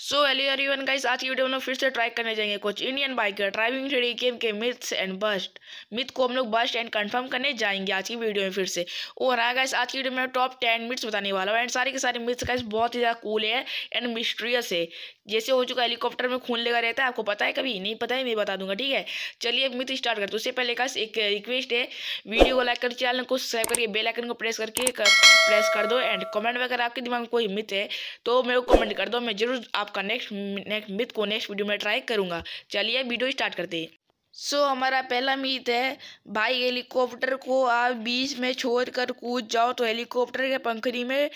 so hello everyone guys आज की video में फिर से ट्राई करने जाएंगे कुछ Indian biker driving three game के मिथ्स एंड बस्ट मिथ को हम लोग बस्ट एंड कंफर्म करने जाएंगे आज की वीडियो में फिर से और हाँ गाइस आज की वीडियो में टॉप टेन मिथ्स बताने वाला हूँ एंड सारे के सारे मिथ्स गाइस बहुत ही ज़्यादा कूल है एंड मिस्ट्रियस है जैसे हो चुका हेलीकॉप्टर में खून लगा रहता है आपको पता है कभी नहीं पता है मैं बता दूंगा ठीक है चलिए अब मित्र स्टार्ट करते उससे पहले का एक रिक्वेस्ट है वीडियो को लाइक कर चैनल को सब्सक्राइब करके बेल आइकन को प्रेस करके कर, प्रेस कर दो एंड कमेंट में अगर आपके दिमाग में कोई मिथ है तो मेरे को कमेंट कर दो मैं जरूर आपका नेक्स्ट नेक्स्ट मिथ को नेक्स्ट वीडियो में ट्राई करूँगा चलिए वीडियो स्टार्ट करते हैं सो so, हमारा पहला मीत है भाई हेलीकॉप्टर को आप बीच में छोड़कर कूद जाओ तो हेलीकॉप्टर के पंखड़ी में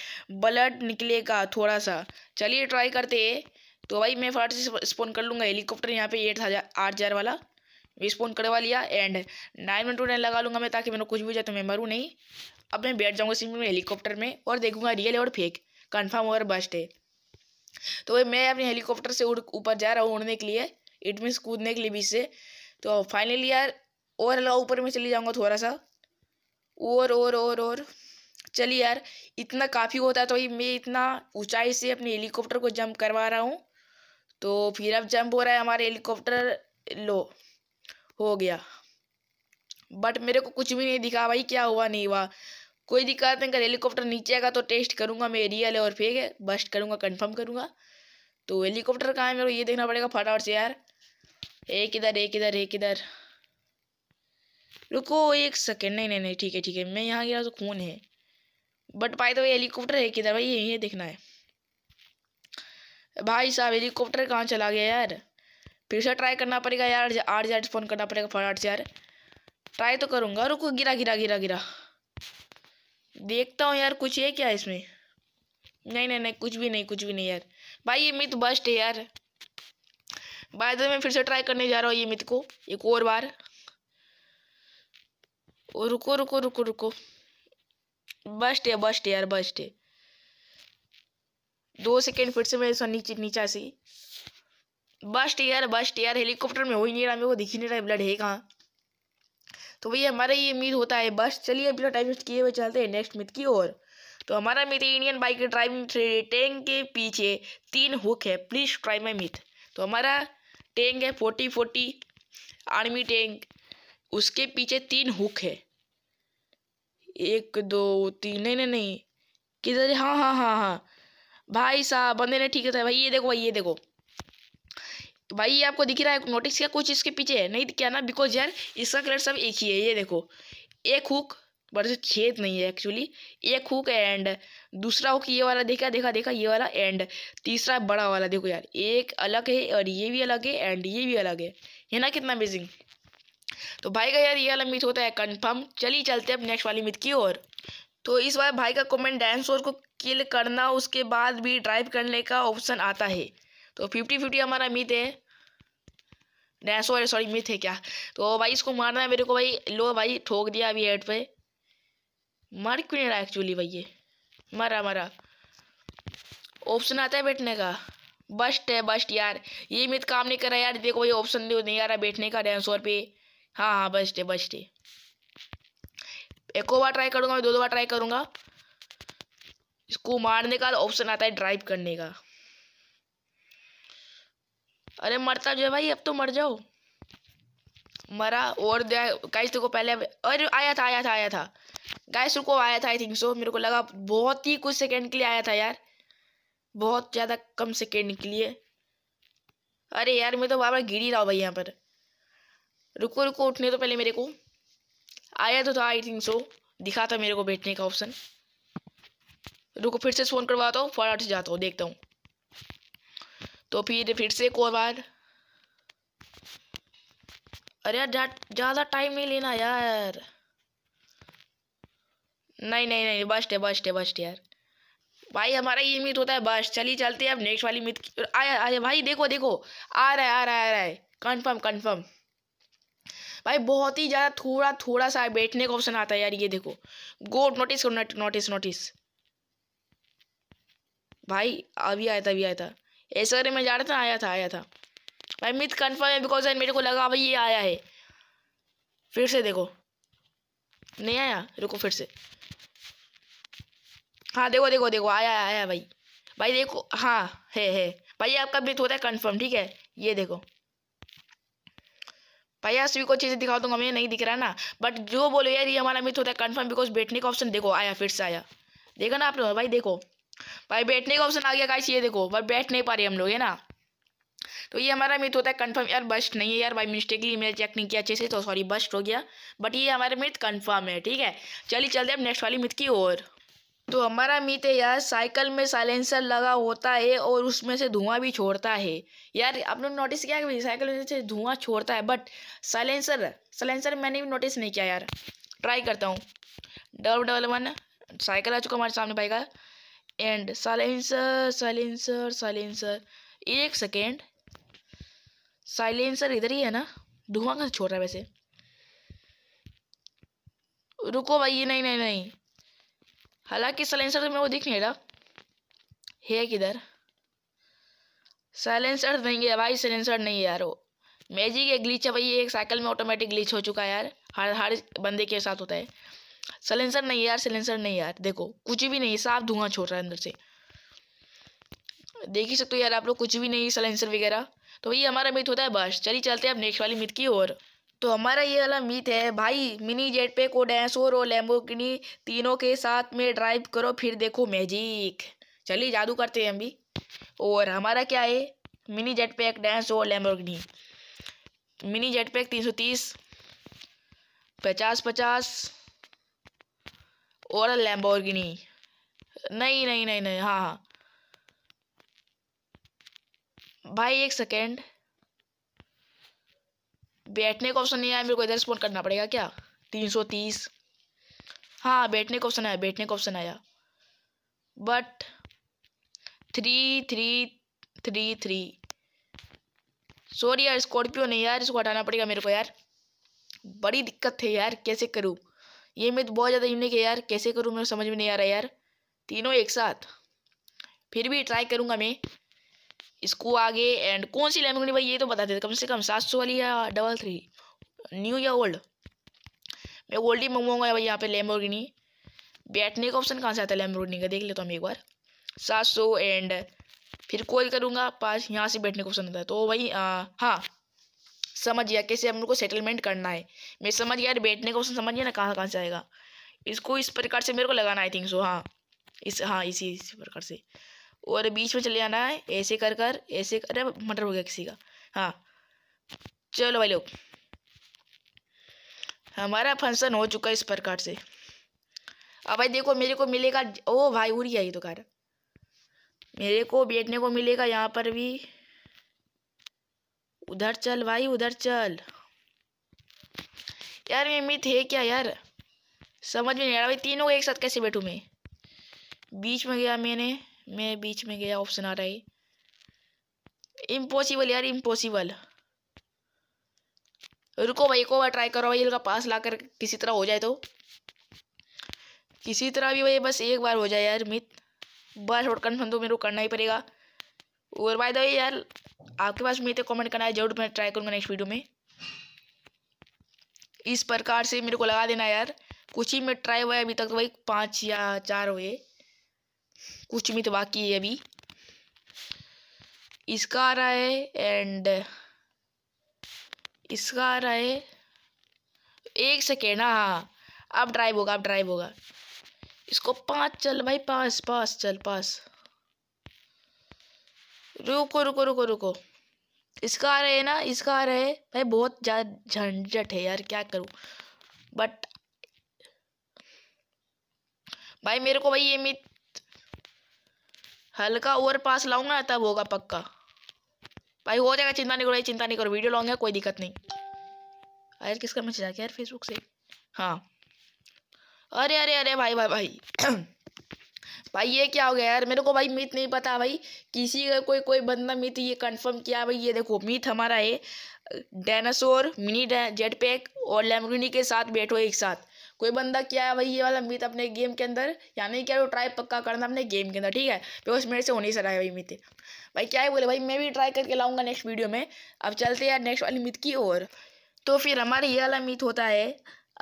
ब्लड निकलेगा थोड़ा सा चलिए ट्राई करते हैं तो भाई मैं फटाफट से स्पोन कर लूँगा हेलीकॉप्टर यहाँ पे एट हज़ार आठ हज़ार वाला भी स्पोन करवा लिया and nine one two nine लगा लूँगा मैं ताकि मेरे कुछ भी हो जाए तो मैं मरूँ नहीं अब मैं बैठ जाऊँगा सिंपल में हेलीकॉप्टर में और देखूँगा रियल और फेक कन्फर्म और बस्ट है तो भाई मैं अपने हेलीकॉप्टर से उड़ ऊपर जा रहा हूँ उड़ने के लिए इट मीन्स कूदने के लिए बीच से तो फाइनली यार और लगा ऊपर में चली जाऊँगा थोड़ा सा और और और और चलिए यार इतना काफ़ी होता है तो भाई मैं इतना ऊंचाई से अपने हेलीकॉप्टर को जंप करवा रहा हूँ तो फिर अब जंप हो रहा है हमारे हेलीकॉप्टर लो हो गया बट मेरे को कुछ भी नहीं दिखा भाई क्या हुआ नहीं हुआ कोई दिक्कत नहीं अगर हेलीकॉप्टर नीचे आएगा तो टेस्ट करूंगा मैं रियल है और फेक है बस्ट करूँगा कंफर्म करूँगा तो हेलीकॉप्टर कहाँ है मेरे को ये देखना पड़ेगा फटाफट से यार एक इधर एक इधर एक इधर रुको एक सेकेंड नहीं नहीं नहीं ठीक है ठीक है मैं यहाँ गया तो खून है बट पाए तो भाई हेलीकॉप्टर है किधर भाई यही देखना है भाई साहब हेलीकॉप्टर कहाँ चला गया यार फिर से ट्राई करना पड़ेगा यार आठ हजार फोन करना पड़ेगा फटाट से यार ट्राई तो करूँगा रुको गिरा गिरा गिरा गिरा देखता हूँ यार कुछ है क्या इसमें नहीं नहीं नहीं कुछ भी नहीं कुछ भी नहीं यार भाई ये मित बस्ट है यार बाय द मैं फिर से ट्राई करने जा रहा हूँ ये मित को एक और बार रुको रुको रुको रुको बस्ट है बस्ट है यार बस्ट है दो सेकेंड फिर से मैं ऐसा नीचे नीचा से बस्ट यार बस्ट यार हेलीकॉप्टर में हो ही नहीं रहा मेरे को दिख ही नहीं रहा है ब्लड है कहाँ तो भैया हमारा ये उम्मीद होता है बस चलिए बिना टाइम वेस्ट किए हुए चलते हैं नेक्स्ट मिथ की ओर तो हमारा myth Indian bike driving three tank के पीछे तीन हुक है प्लीज़ ट्राई माई मिथ तो हमारा टैंक है फोर्टी फोर्टी आर्मी टैंक उसके पीछे तीन हुक है एक दो तीन नहीं नहीं नहीं किधर हाँ हाँ हाँ हाँ भाई साहब बंदे ने ठीक है भाई ये देखो भाई ये देखो भाई ये आपको दिख रहा है नोटिस का कुछ इसके पीछे है नहीं क्या ना बिकॉज यार इसका कलर सब एक ही है ये देखो एक हुक बट छेद नहीं है एक्चुअली एक हुक एंड दूसरा हुक ये वाला देखा देखा देखा ये वाला एंड तीसरा बड़ा वाला देखो यार एक अलग है और ये भी अलग है एंड ये भी अलग है है ना कितना अमेजिंग तो भाई का यार ये वाला मिथ होता है कन्फर्म चलिए चलते हैं अब नेक्स्ट वाली मिथ की ओर तो इस बार भाई का कमेंट डायनासोर को किल करना उसके बाद भी ड्राइव करने का ऑप्शन आता है तो फिफ्टी फिफ्टी हमारा मिथ है डायनासोर है सॉरी मिथ है क्या तो भाई इसको मारना है मेरे को भाई लो भाई ठोक दिया अभी हेड पे मार क्यों नहीं रहा एक्चुअली भाई ये मारा मारा ऑप्शन आता है बैठने का बस्ट है बस्ट यार ये मिथ काम नहीं कर रहा यार देखो भाई ऑप्शन नहीं आ रहा बैठने का डायनासोर पे हाँ हाँ बस्ट है बस्ट है एको बार ट्राई करूंगा मैं दो दो बार ट्राई करूंगा इसको मारने का ऑप्शन आता है ड्राइव करने का अरे मरता जो है भाई अब तो मर जाओ मरा और गाइस देखो पहले अरे आया था आया था आया था गाइस रुको आया था आई थिंक सो मेरे को लगा बहुत ही कुछ सेकंड के लिए आया था यार बहुत ज़्यादा कम सेकंड के लिए अरे यार मैं तो बार बार गिर ही रहा हूँ भाई यहाँ पर रुको रुको उठने तो पहले मेरे को आया तो था आई थिंक सो दिखा था मेरे को बैठने का ऑप्शन रुको फिर से फ़ोन करवाता हूँ फॉरवर्ड से जाता हूँ देखता हूँ तो फिर फिर से एक और बार अरे यार ज़्यादा टाइम नहीं लेना यार नहीं नहीं नहीं बस्ट है बस्ट है बस्ट यार भाई हमारा ये मित होता है बस चलिए चलते हैं अब नेक्स्ट वाली मित आया आया भाई देखो देखो आ रहा है आ रहा है आ रहा है कन्फर्म कन्फर्म भाई बहुत ही ज़्यादा थोड़ा थोड़ा सा बैठने का ऑप्शन आता है यार ये देखो गोड नोटिस करो नोटिस नोटिस भाई अभी आया था अभी आया था ऐसे अगर मैं जा रहा था आया था आया था भाई मिथ कन्फर्म है बिकॉज मेरे को लगा भाई ये आया है फिर से देखो नहीं आया रुको फिर से हाँ देखो देखो देखो आया आया भाई भाई देखो हाँ है है भाई आपका मिथ होता है कन्फर्म ठीक है ये देखो भैया सभी को चीज़ें दिखा दूंगा तो मैं नहीं दिख रहा ना बट जो बोलो यार ये हमारा मित्र होता है कन्फर्म बिकॉज बैठने का ऑप्शन देखो आया फिर से आया देखा ना आप लोग भाई देखो भाई बैठने का ऑप्शन आ गया गाइस ये देखो भाई बैठ नहीं पा रहे हम लोग है ना तो ये हमारा मित्र होता है कन्फर्म यार बस्ट नहीं है यार भाई मिस्टेकली मैंने चेक नहीं किया अच्छे से तो सॉरी बस्ट हो गया बट ये हमारा मित्र कन्फर्म है ठीक है चलिए चलते अब नेक्स्ट वाली मित्र की ओर तो हमारा मीत है यार साइकिल में साइलेंसर लगा होता है और उसमें से धुआं भी छोड़ता है यार आपने नोटिस किया कि साइकिल में से धुआं छोड़ता है बट साइलेंसर साइलेंसर मैंने भी नोटिस नहीं किया यार ट्राई करता हूँ डबल डबल वन साइकिल आ चुका हमारे सामने भाई का एंड साइलेंसर साइलेंसर साइलेंसर एक सेकेंड साइलेंसर इधर ही है ना धुआं कहाँ छोड़ रहा है वैसे रुको भाई नहीं नहीं नहीं हालांकि साइलेंसर तो में वो दिख नहीं रहा है किधर साइलेंसर नहीं है भाई साइलेंसर नहीं यार वो मैजिक एक ग्लिच है भाई एक साइकिल में ऑटोमेटिक ग्लिच हो चुका है यार हर हर बंदे के साथ होता है साइलेंसर नहीं यार साइलेंसर नहीं यार देखो कुछ भी नहीं साफ धुआं छोड़ रहा है अंदर से देख ही सकते हो यार आप लोग कुछ भी नहीं साइलेंसर वगैरह तो वही हमारा मिथ होता है बस चलिए चलते हैं अब नेक्स्ट वाली मिथ की ओर तो हमारा ये वाला मीत है भाई मिनी जेट पे को डैंसोर और लैम्बोगिनी तीनों के साथ में ड्राइव करो फिर देखो मैजिक चलिए जादू करते हैं हम भी और हमारा क्या है मिनी जेट पैक डैंस और लैम्बोगिनी मिनी जेट पैक तीन सौ तीस पचास पचास और लैम्बोगिनी नहीं नहीं नहीं नहीं हाँ हाँ भाई एक सेकेंड बैठने का ऑप्शन नहीं आया मेरे को इधर स्पॉन करना पड़ेगा क्या तीन सौ तीस हाँ बैठने का ऑप्शन आया बैठने का ऑप्शन आया but three three three three sorry यार स्कॉर्पियो नहीं यार इसको हटाना पड़ेगा मेरे को यार बड़ी दिक्कत है यार कैसे करूँ ये मैं तो बहुत ज़्यादा यूनिक है यार कैसे करूँ मेरे समझ में नहीं आ रहा यार तीनों एक साथ फिर भी ट्राई करूँगा मैं इसको आगे एंड कौन सी लैम्बोर्गिनी भाई ये तो बता देते कम से कम सात सौ वाली या डबल थ्री न्यू या ओल्ड मैं ओल्ड ही मंगवाऊंगा भाई यहाँ पे लैम्बोर्गिनी बैठने का ऑप्शन कहाँ से आता है लैम्बोर्गिनी का देख लेता हूँ एक बार सात सौ एंड फिर कॉल करूँगा पास यहाँ से बैठने का ऑप्शन आता है तो भाई हाँ समझ गया कैसे हम लोग को सेटलमेंट करना है मैं समझ गया बैठने का ऑप्शन समझ गया ना कहाँ कहाँ से आएगा इसको इस प्रकार से मेरे को लगाना आई थिंक सो हाँ इस हाँ इसी इसी प्रकार से और बीच में चले आना है ऐसे कर कर ऐसे कर अरे मटर हो गया किसी का हाँ चलो भाई लोग हमारा फंक्शन हो चुका है इस प्रकार से अब भाई देखो मेरे को मिलेगा ओ भाई उड़ी है ये तो कार मेरे को बैठने को मिलेगा यहाँ पर भी उधर चल भाई उधर चल यार मेरी मित है क्या यार समझ में नहीं आ रहा भाई तीनों को एक साथ कैसे बैठूँ मैं बीच में गया मैंने मैं बीच में गया ऑप्शन आ रहा है इम्पॉसिबल यार इम्पॉसिबल रुको भाई एक बार ट्राई करो भाई इनका पास ला कर किसी तरह हो जाए तो किसी तरह भी भाई बस एक बार हो जाए यार मित बार शॉर्ट कन्फर्म तो मेरे को करना ही पड़ेगा और भाई द यार आपके पास मित कमेंट करना है जरूर मैं ट्राई करूँगा नेक्स्ट वीडियो में इस प्रकार से मेरे को लगा देना यार कुछ ही में ट्राई हुआ है अभी तक तो भाई पाँच या चार हुए कुछ भी तो बाकी है अभी इसका आ रहा है एंड इसका आ रहा है एक सेकेंड हाँ, हाँ, हाँ अब ड्राइव होगा अब ड्राइव होगा इसको पांच चल भाई पास पास चल पास रुको रुको रुको रुको इसका आ रहा है ना इसका आ रहा है भाई बहुत ज़्यादा झंझट है यार क्या करूँ बट भाई मेरे को भाई ये मित हल्का ओवर पास लाऊंगा तब होगा पक्का भाई हो जाएगा चिंता नहीं करो चिंता नहीं करो वीडियो लॉन्ग है कोई दिक्कत नहीं यार किसका मैसेज आ गया यार फेसबुक से हाँ अरे अरे अरे भाई भाई भाई भाई ये क्या हो गया यार मेरे को भाई मीत नहीं पता भाई किसी का कोई कोई बंदा मीत ये कंफर्म किया भाई ये देखो मीत हमारा है डायनासोर मिनी जेट पैक और लैम्ब्रिनी के साथ बैठो एक साथ कोई बंदा क्या है भाई ये वाला मीत अपने गेम के अंदर यानी क्या वो ट्राई पक्का करना अपने गेम के अंदर ठीक है बिकॉज मेरे से होने से रहा है भाई मीत भाई क्या है बोले भाई मैं भी ट्राई करके लाऊंगा नेक्स्ट वीडियो में अब चलते यार नेक्स्ट वाली मीत की ओर तो फिर हमारे ये वाला मीत होता है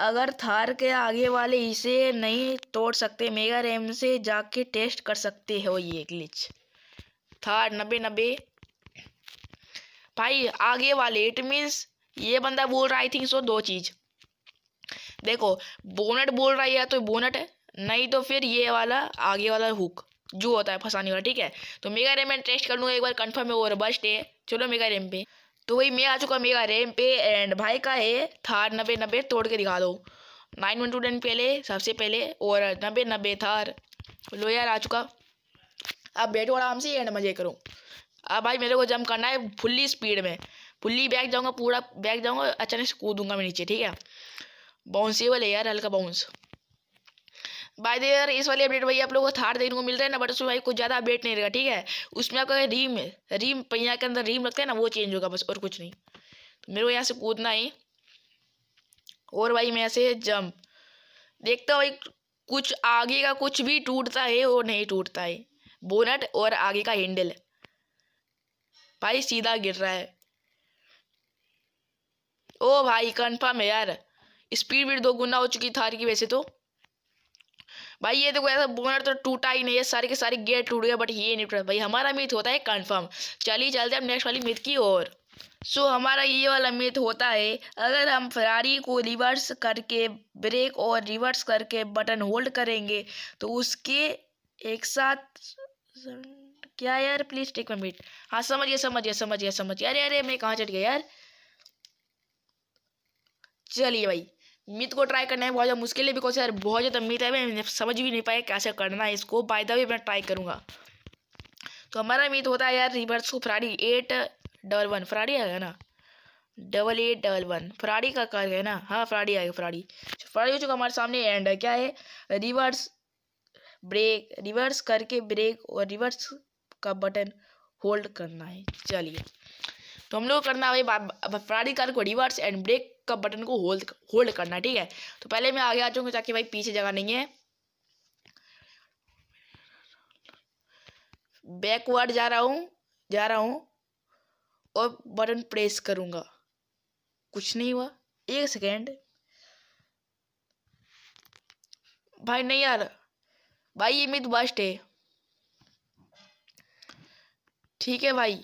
अगर थार के आगे वाले इसे नहीं तोड़ सकते मेगा रैम से जाके टेस्ट कर सकते हो ये ग्लिच थार नब्बे नब्बे भाई आगे वाले इट मीन्स ये बंदा बोल रहा आई थिंक सो दो चीज़ देखो बोनट बोल रहा है या तो बोनट है नहीं तो फिर ये वाला आगे वाला हुक जो होता है फंसाने वाला ठीक है तो मेगा रेम मैं टेस्ट कर लूँगा एक बार कन्फर्म है और बस है चलो मेगा रेम पे तो वही मैं आ चुका मेगा रेम पे एंड भाई का है थार नब्बे नब्बे तोड़ के दिखा दो नाइन वन टू टेन पहले सबसे पहले और नब्बे नब्बे थार लो यार आ चुका अब बैठो आराम से एंड मज़े करो अब भाई मेरे को जंप करना है फुल्ली स्पीड में फुल्ली बैग जाऊँगा पूरा बैग जाऊँगा अचानक से कूदूंगा मैं नीचे ठीक है बाउंस ये वाले यार हल्का बाउंस बाय द यार इस वाली अपडेट भाई आप लोगों को थार देखने को मिल रहा है ना बट उसमें भाई कुछ ज़्यादा अपडेट नहीं रहेगा ठीक है उसमें आपका रीम रीम पहिया के अंदर रीम लगता है ना वो चेंज होगा बस और कुछ नहीं तो मेरे को यहाँ से कूदना ही और भाई मैं ऐसे जंप देखता हूँ भाई कुछ आगे का कुछ भी टूटता है और नहीं टूटता है बोनट और आगे का हैंडल भाई सीधा गिर रहा है ओ भाई कन्फर्म है यार स्पीड भी दो गुना हो चुकी थार की वैसे तो भाई ये देखो ऐसा बोनर तो टूटा ही नहीं है सारे के सारे गेट टूट गए बट ये नहीं टूटा भाई हमारा मिथ होता है कंफर्म चलिए चलते हम नेक्स्ट वाली मिथ की ओर सो so, हमारा ये वाला मिथ होता है अगर हम फरारी को रिवर्स करके ब्रेक और रिवर्स करके बटन होल्ड करेंगे तो उसके एक साथ क्या यार प्लीज़ टेक मै मिट हाँ समझिए समझिए समझिए समझिए अरे अरे मैं कहाँ चढ़ गया यार चलिए भाई मीत को ट्राई करना है बहुत ज़्यादा मुश्किल है बिकॉज यार बहुत ज़्यादा मीत है मैं समझ भी नहीं पाया कैसे करना है इसको बाय द वे मैं ट्राई करूँगा तो हमारा मीत होता है यार रिवर्स को Ferrari eight double one Ferrari आएगा ना double eight double one Ferrari का कार है ना हाँ फ्राड़ी आएगा फ्राडी फ्राड़ी हो चुका हमारे सामने एंड क्या है रिवर्स ब्रेक रिवर्स करके ब्रेक और रिवर्स का बटन होल्ड करना है चलिए तो हम लोग करना है फ्राड़ी कार को रिवर्स एंड ब्रेक का बटन को होल्ड होल्ड करना ठीक है तो पहले मैं आगे आ जाऊँगा ताकि भाई पीछे जगह नहीं है बैकवर्ड जा रहा हूँ जा रहा हूँ और बटन प्रेस करूँगा कुछ नहीं हुआ एक सेकेंड भाई नहीं यार भाई ये मिथ बस्ट है ठीक है भाई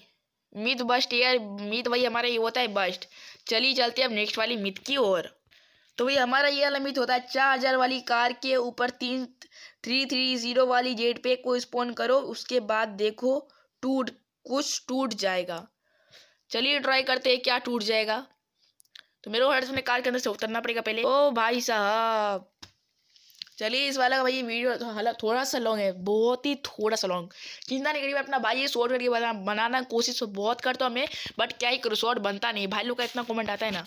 मिथ बस्ट यार मिथ भाई हमारा ये होता है बस्ट चलिए चलते अब नेक्स्ट वाली मिथ की ओर तो भाई हमारा ये अलमित होता है चार हज़ार वाली कार के ऊपर तीन थ्री थ्री ज़ीरो वाली जेट पे को स्पॉन करो उसके बाद देखो टूट कुछ टूट जाएगा चलिए ट्राई करते हैं क्या टूट जाएगा तो मेरे को हर समय कार के अंदर से उतरना पड़ेगा पहले ओ भाई साहब चलिए इस वाला का भाई ये वीडियो तो हालांकि थोड़ा सा लॉन्ग है बहुत ही थोड़ा सा लॉन्ग चिंता नहीं करिए अपना भाई ये शॉर्ट करके बना बनाना कोशिश तो बहुत करता हूँ मैं बट क्या ही करूँ शॉर्ट बनता नहीं भाई लोग का इतना कमेंट आता है ना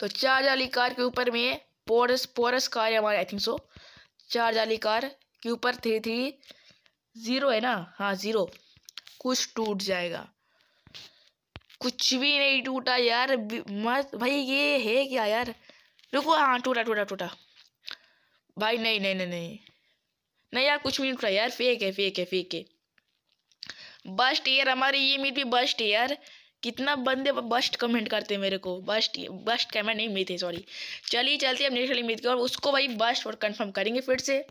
तो चार जाली कार के ऊपर में पोरस पोरस कार है हमारे आई थिंक सो चार जाली कार के ऊपर थ्री थ्री ज़ीरो है ना हाँ ज़ीरो कुछ टूट जाएगा कुछ भी नहीं टूटा यार मत भाई ये है क्या यार रुको हाँ टूटा टूटा टूटा भाई नहीं नहीं नहीं नहीं नहीं यार कुछ मिनट रहा यार फेक है फेक है फेक है बस्ट यार हमारी ये मीट भी बस्ट है यार कितना बंदे बस्ट कमेंट करते हैं मेरे को बस्ट बस्ट कमेंट नहीं मीट है सॉरी चलिए चलते हैं नेक्स्ट वाली मीट की और उसको भाई बस्ट और कंफर्म करेंगे फिर से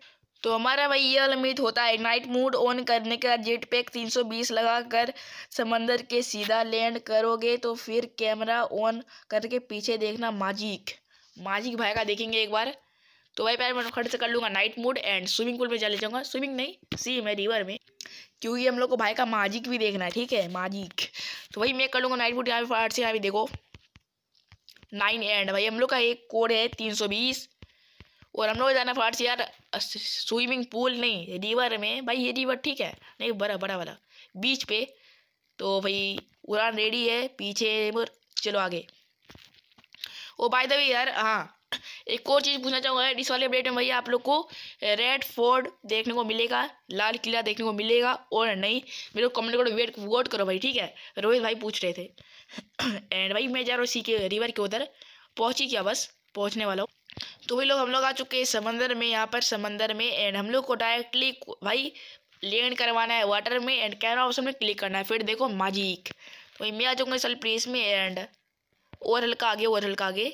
तो हमारा भाई ये वाला मीट होता है नाइट मूड ऑन करने के बाद जेट पैक तीन लगा लगाकर समंदर के सीधा लैंड करोगे तो फिर कैमरा ऑन करके पीछे देखना माजिक माजिक भाई का देखेंगे एक बार तो भाई पैर मैं खड़े से कर लूँगा night mode and swimming pool में चले जाऊँगा स्विमिंग नहीं सी मैं रिवर में क्योंकि हम लोग को भाई का माजिक भी देखना है ठीक है माजिक तो वही मैं कर लूँगा नाइट मूड यहाँ पर फाट से यहाँ देखो नाइन एंड भाई हम लोग का एक कोड है तीन सौ बीस और हम लोग जाना फाट से यार स्विमिंग पूल नहीं रिवर में भाई ये रिवर ठीक है नहीं बड़ा बड़ा वाला बीच पे तो भाई उड़ान रेडी है पीछे चलो आगे ओ भाई द यार हाँ एक और चीज़ पूछना चाहूँगा इस वाले अपडेट में भैया आप लोग को रेड फोर्ड देखने को मिलेगा लाल किला देखने को मिलेगा और नहीं मेरे को कमेंट करो वेट वोट करो भाई ठीक है रोहित भाई पूछ रहे थे एंड भाई मैं जा रहा हूँ सी के रिवर के उधर पहुँची क्या बस पहुँचने वाला हूँ तो भाई लोग हम लोग आ चुके हैं समंदर में यहाँ पर समंदर में एंड हम लोग को डायरेक्टली भाई लैंड करवाना है वाटर में एंड कैमरा ऑप्शन में क्लिक करना है फिर देखो माजिक तो भाई मैं आ चुका हूँ सल प्लेस में एंड और हल्का आगे और हल्का आगे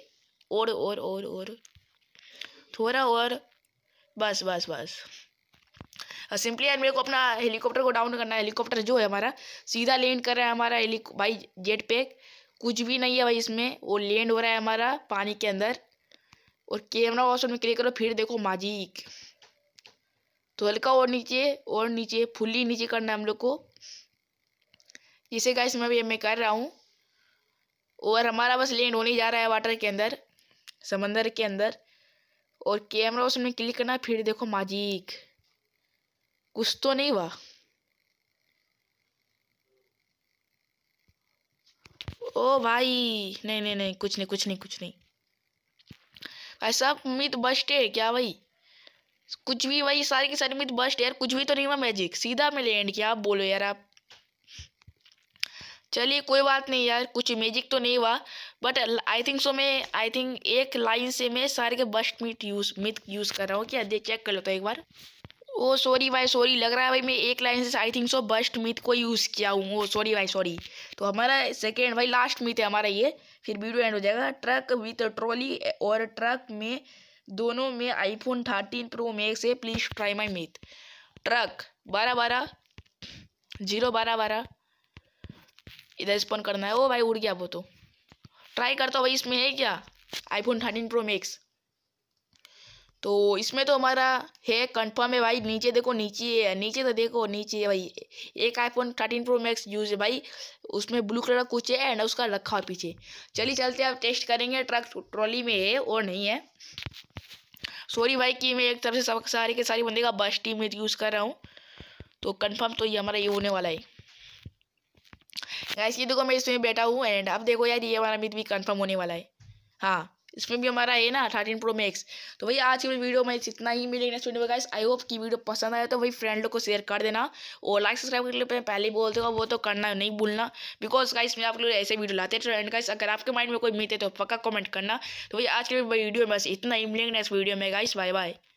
और और और और थोड़ा और बस बस बस सिंपली यार मेरे को अपना हेलीकॉप्टर को डाउन करना है हेलीकॉप्टर जो है हमारा सीधा लैंड कर रहा है हमारा भाई जेट पैक कुछ भी नहीं है भाई इसमें वो लैंड हो रहा है हमारा पानी के अंदर और कैमरा ऑप्शन में क्लिक करो फिर देखो माजिक तो हल्का और नीचे और नीचे फुल्ली नीचे करना है हम लोग को जिसे का इसमें भी मैं कर रहा हूँ और हमारा बस लैंड होने जा रहा है वाटर के अंदर समंदर के अंदर और कैमरा ऑप्शन में क्लिक करना फिर देखो माजिक कुछ तो नहीं हुआ ओ भाई नहीं नहीं नहीं कुछ नहीं कुछ नहीं कुछ नहीं भाई साहब उम्मीद बस्ट है क्या भाई कुछ भी भाई सारी की सारी उम्मीद बस्ट है यार कुछ भी तो नहीं हुआ मैजिक सीधा मैंने एंड किया आप बोलो यार आप चलिए कोई बात नहीं यार कुछ मैजिक तो नहीं हुआ बट आई थिंक सो मैं आई थिंक एक लाइन से मैं सारे के bust myth use myth use कर रहा हूँ क्या देख चेक कर लेता एक बार ओ सॉरी भाई सॉरी लग रहा है भाई मैं एक लाइन से I think so bust myth को यूज़ किया हूँ ओ सॉरी भाई सॉरी तो हमारा सेकेंड भाई लास्ट मीथ है हमारा ये फिर वीडियो एंड हो जाएगा ट्रक विथ ट्रॉली और ट्रक में दोनों में आईफोन थर्टीन प्रो मैक्स है please try my myth truck बारह बारह जीरो बारह बारह इधर स्पॉन करना है ओ भाई उड़ गया वो तो ट्राई करता हूँ भाई इसमें है क्या आईफोन थर्टीन प्रो मैक्स तो इसमें तो हमारा है कंफर्म है भाई नीचे देखो नीचे नीचे तो देखो नीचे भाई एक iPhone thirteen pro max use है भाई उसमें ब्लू कलर का कुछ है एंड उसका रखा और पीछे चलिए चलते आप टेस्ट करेंगे ट्रक ट्रॉली में है और नहीं है सॉरी भाई कि मैं एक तरफ से सब सारे के सारे बंदे का बस टीम यूज़ कर रहा हूँ तो कंफर्म तो ये हमारा ये होने वाला है गाइस ये देखो मैं इसमें बैठा हूँ एंड अब देखो यार ये हमारा मीट भी कंफर्म होने वाला है हाँ इसमें भी हमारा है ना थर्टीन प्रो मैक्स तो भाई आज की वीडियो में इतना ही मिलेगा इस वीडियो में गाइस आई होप की वीडियो पसंद आया तो भाई फ्रेंड लोग को शेयर कर देना और लाइक सब्सक्राइब करने लिए पहले बोलते हो वो तो करना नहीं भूलना बिकॉज गाइस मैं आप लोग ऐसे वीडियो लाते थे एंड गाइस अगर आपके माइंड में कोई मिलते तो पक्का कमेंट करना तो भाई आज के वीडियो में बस इतना ही मिलेंगे नेक्स्ट वीडियो में गाइस बाय बाय